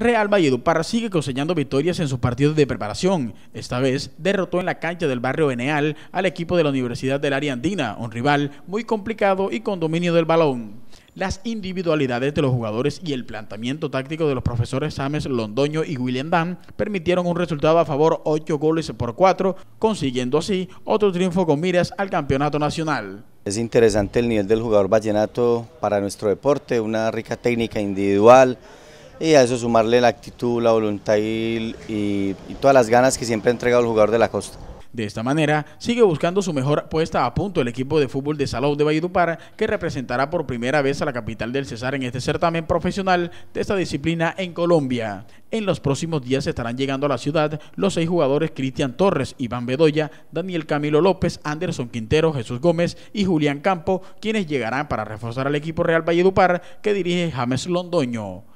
Real Valledupar sigue cosechando victorias en sus partidos de preparación. Esta vez derrotó en la cancha del barrio Beneal al equipo de la Universidad del Área Andina, un rival muy complicado y con dominio del balón. Las individualidades de los jugadores y el planteamiento táctico de los profesores James Londoño y William Dan permitieron un resultado a favor 8 goles por 4, consiguiendo así otro triunfo con miras al campeonato nacional. Es interesante el nivel del jugador vallenato para nuestro deporte, una rica técnica individual, y a eso sumarle la actitud, la voluntad y, todas las ganas que siempre ha entregado el jugador de la costa. De esta manera, sigue buscando su mejor puesta a punto el equipo de fútbol de salud de Valledupar, que representará por primera vez a la capital del Cesar en este certamen profesional de esta disciplina en Colombia. En los próximos días estarán llegando a la ciudad los seis jugadores Cristian Torres, Iván Bedoya, Daniel Camilo López, Anderson Quintero, Jesús Gómez y Julián Campo, quienes llegarán para reforzar al equipo Real Valledupar que dirige James Londoño.